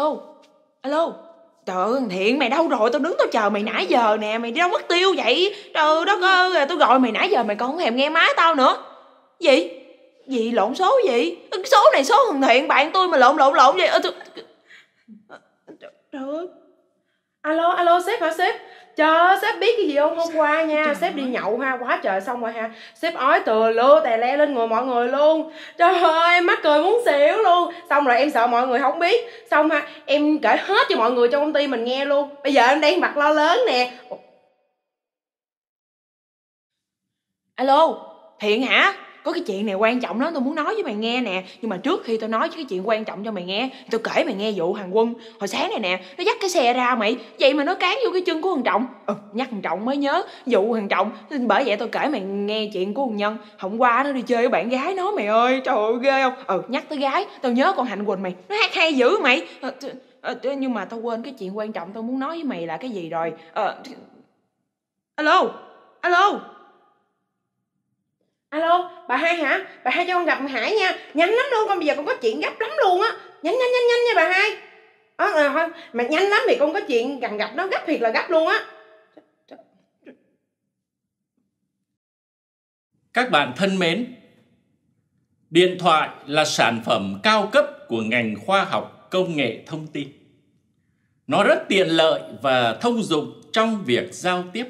alo alo trời ơi thằng thiện mày đâu rồi tao đứng tao chờ mày nãy giờ nè mày đi đâu mất tiêu vậy trời đất ơi à, tao gọi mày nãy giờ mày còn không thèm nghe máy tao nữa gì gì lộn số gì số này số thằng thiện bạn tôi mà lộn lộn lộn vậy trời ơi alo alo sếp hả sếp Trời sếp biết cái gì không hôm qua nha trời Sếp đi nhậu ha, quá trời xong rồi ha Sếp ói từ lưa tè le lên người mọi người luôn Trời ơi em mắc cười muốn xỉu luôn Xong rồi em sợ mọi người không biết Xong ha, em kể hết cho mọi người trong công ty mình nghe luôn Bây giờ em đang mặt lo lớn nè Alo, Thiện hả? có cái chuyện này quan trọng lắm tôi muốn nói với mày nghe nè nhưng mà trước khi tôi nói cái chuyện quan trọng cho mày nghe tôi kể mày nghe vụ hàng quân hồi sáng này nè nó dắt cái xe ra mày vậy mà nó cán vô cái chân của thằng trọng ừ nhắc thằng trọng mới nhớ vụ thằng trọng bởi vậy tôi kể mày nghe chuyện của thằng nhân hôm qua nó đi chơi với bạn gái nó mày ơi trời ơi ghê không ừ nhắc tới gái tao nhớ con hạnh quỳnh mày nó hát hay dữ mày à, à, nhưng mà tao quên cái chuyện quan trọng tao muốn nói với mày là cái gì rồi à, alo alo alo bà hai hả bà hai cho con gặp hải nha nhanh lắm luôn con bây giờ con có chuyện gấp lắm luôn á nhanh nhanh nhanh nhanh nha bà hai ờ à, mà nhanh lắm thì con có chuyện gần gặp nó gấp thiệt là gấp luôn á các bạn thân mến điện thoại là sản phẩm cao cấp của ngành khoa học công nghệ thông tin nó rất tiện lợi và thông dụng trong việc giao tiếp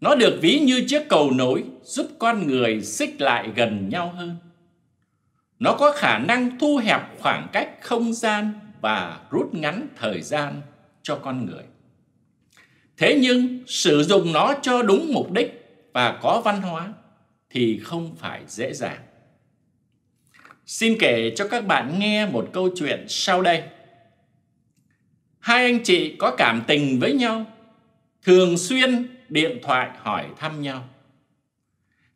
nó được ví như chiếc cầu nối giúp con người xích lại gần nhau hơn. Nó có khả năng thu hẹp khoảng cách không gian và rút ngắn thời gian cho con người. Thế nhưng sử dụng nó cho đúng mục đích và có văn hóa thì không phải dễ dàng. Xin kể cho các bạn nghe một câu chuyện sau đây. Hai anh chị có cảm tình với nhau, thường xuyên điện thoại hỏi thăm nhau.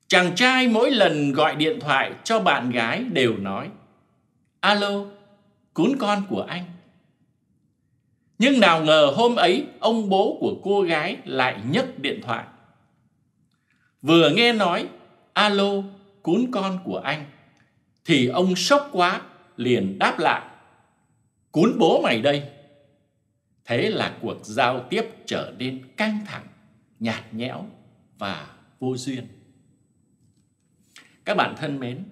Chàng trai mỗi lần gọi điện thoại cho bạn gái đều nói Alo, cún con của anh. Nhưng nào ngờ hôm ấy ông bố của cô gái lại nhấc điện thoại. Vừa nghe nói Alo, cún con của anh thì ông sốc quá liền đáp lại cún bố mày đây thế là cuộc giao tiếp trở nên căng thẳng nhạt nhẽo và vô duyên. Các bạn thân mến,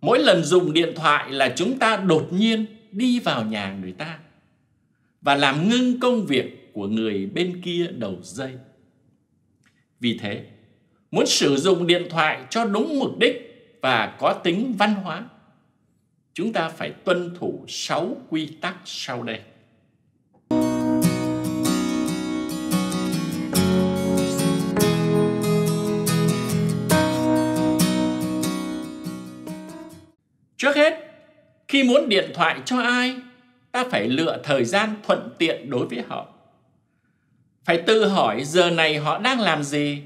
mỗi lần dùng điện thoại là chúng ta đột nhiên đi vào nhà người ta và làm ngưng công việc của người bên kia đầu dây. Vì thế, muốn sử dụng điện thoại cho đúng mục đích và có tính văn hóa, chúng ta phải tuân thủ 6 quy tắc sau đây. Trước hết, khi muốn điện thoại cho ai, ta phải lựa thời gian thuận tiện đối với họ. Phải tự hỏi giờ này họ đang làm gì.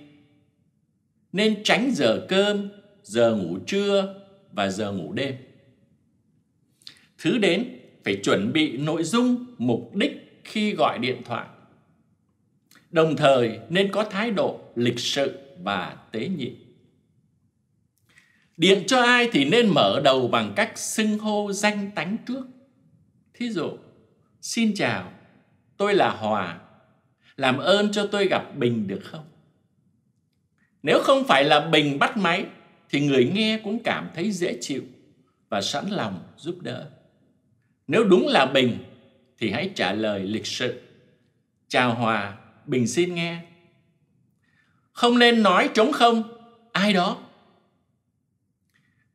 Nên tránh giờ cơm, giờ ngủ trưa và giờ ngủ đêm. Thứ đến, phải chuẩn bị nội dung, mục đích khi gọi điện thoại. Đồng thời nên có thái độ lịch sự và tế nhị. Điện cho ai thì nên mở đầu bằng cách xưng hô danh tánh trước. Thí dụ, xin chào, tôi là Hòa. Làm ơn cho tôi gặp Bình được không? Nếu không phải là Bình bắt máy, thì người nghe cũng cảm thấy dễ chịu và sẵn lòng giúp đỡ. Nếu đúng là Bình, thì hãy trả lời lịch sự. Chào Hòa, Bình xin nghe. Không nên nói trống không, ai đó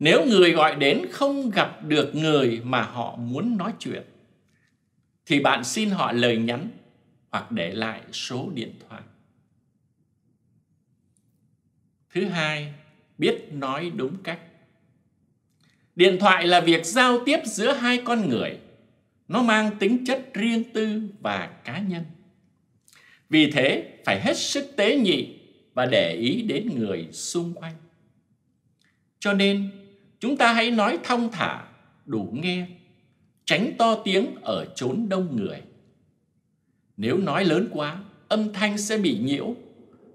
nếu người gọi đến không gặp được người mà họ muốn nói chuyện, thì bạn xin họ lời nhắn hoặc để lại số điện thoại. Thứ hai, biết nói đúng cách. Điện thoại là việc giao tiếp giữa hai con người. Nó mang tính chất riêng tư và cá nhân. Vì thế, phải hết sức tế nhị và để ý đến người xung quanh. Cho nên, Chúng ta hãy nói thong thả, đủ nghe, tránh to tiếng ở chốn đông người. Nếu nói lớn quá, âm thanh sẽ bị nhiễu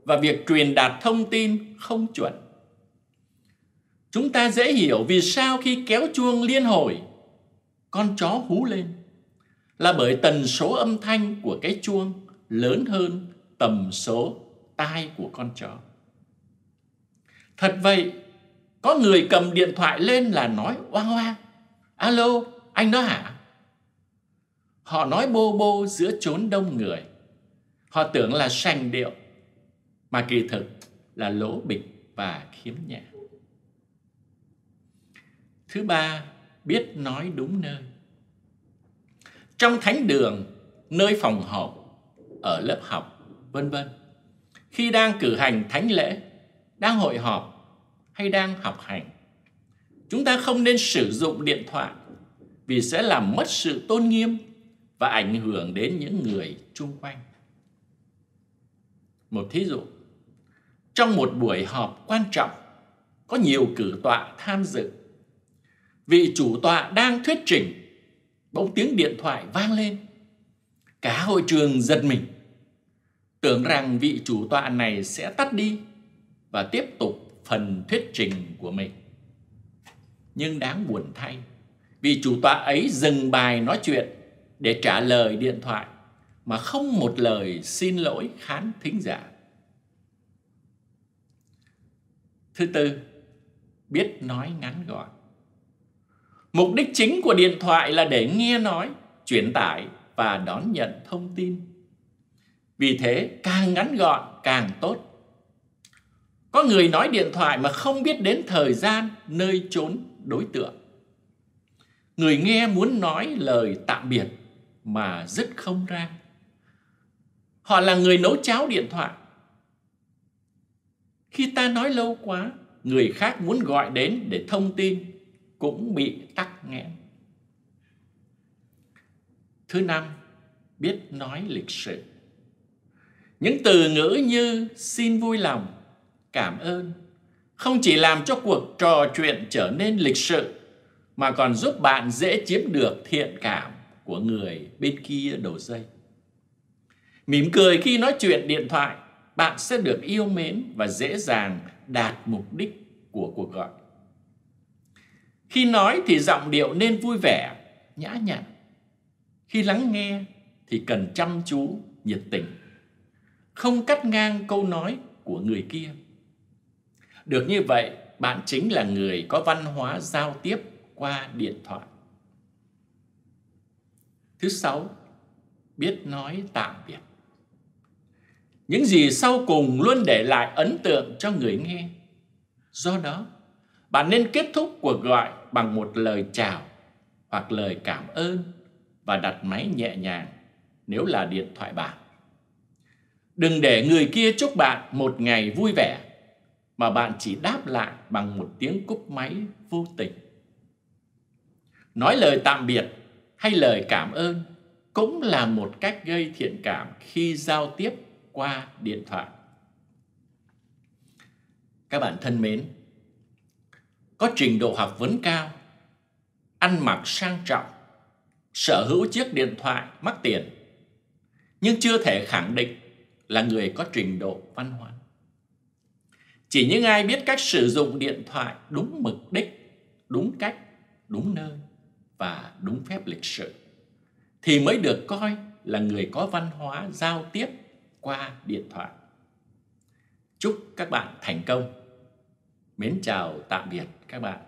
và việc truyền đạt thông tin không chuẩn. Chúng ta dễ hiểu vì sao khi kéo chuông liên hồi, con chó hú lên là bởi tần số âm thanh của cái chuông lớn hơn tầm số tai của con chó. Thật vậy, có người cầm điện thoại lên là nói oang oang. Alo, anh đó hả? Họ nói bô bô giữa chốn đông người. Họ tưởng là sành điệu, mà kỳ thực là lỗ bịch và khiếm nhã. Thứ ba, biết nói đúng nơi. Trong thánh đường, nơi phòng họp, ở lớp học, vân vân. Khi đang cử hành thánh lễ, đang hội họp hay đang học hành. Chúng ta không nên sử dụng điện thoại vì sẽ làm mất sự tôn nghiêm và ảnh hưởng đến những người chung quanh. Một thí dụ, trong một buổi họp quan trọng có nhiều cử tọa tham dự. Vị chủ tọa đang thuyết trình, bỗng tiếng điện thoại vang lên. Cả hội trường giật mình, tưởng rằng vị chủ tọa này sẽ tắt đi và tiếp tục phần thuyết trình của mình. Nhưng đáng buồn thay, vì chủ tọa ấy dừng bài nói chuyện để trả lời điện thoại mà không một lời xin lỗi khán thính giả. Thứ tư, biết nói ngắn gọn. Mục đích chính của điện thoại là để nghe nói, truyền tải và đón nhận thông tin. Vì thế, càng ngắn gọn càng tốt có người nói điện thoại mà không biết đến thời gian, nơi trốn đối tượng. Người nghe muốn nói lời tạm biệt mà dứt không ra. Họ là người nấu cháo điện thoại. Khi ta nói lâu quá, người khác muốn gọi đến để thông tin cũng bị tắc nghẽn. Thứ năm, biết nói lịch sự. Những từ ngữ như xin vui lòng, cảm ơn không chỉ làm cho cuộc trò chuyện trở nên lịch sự mà còn giúp bạn dễ chiếm được thiện cảm của người bên kia đầu dây. Mỉm cười khi nói chuyện điện thoại, bạn sẽ được yêu mến và dễ dàng đạt mục đích của cuộc gọi. Khi nói thì giọng điệu nên vui vẻ, nhã nhặn. Khi lắng nghe thì cần chăm chú, nhiệt tình. Không cắt ngang câu nói của người kia được như vậy, bạn chính là người có văn hóa giao tiếp qua điện thoại. Thứ sáu, biết nói tạm biệt. Những gì sau cùng luôn để lại ấn tượng cho người nghe. Do đó, bạn nên kết thúc cuộc gọi bằng một lời chào hoặc lời cảm ơn và đặt máy nhẹ nhàng nếu là điện thoại bạn. Đừng để người kia chúc bạn một ngày vui vẻ mà bạn chỉ đáp lại bằng một tiếng cúp máy vô tình. Nói lời tạm biệt hay lời cảm ơn cũng là một cách gây thiện cảm khi giao tiếp qua điện thoại. Các bạn thân mến, có trình độ học vấn cao, ăn mặc sang trọng, sở hữu chiếc điện thoại mắc tiền, nhưng chưa thể khẳng định là người có trình độ văn hóa. Chỉ những ai biết cách sử dụng điện thoại đúng mục đích, đúng cách, đúng nơi và đúng phép lịch sự thì mới được coi là người có văn hóa giao tiếp qua điện thoại. Chúc các bạn thành công. Mến chào tạm biệt các bạn.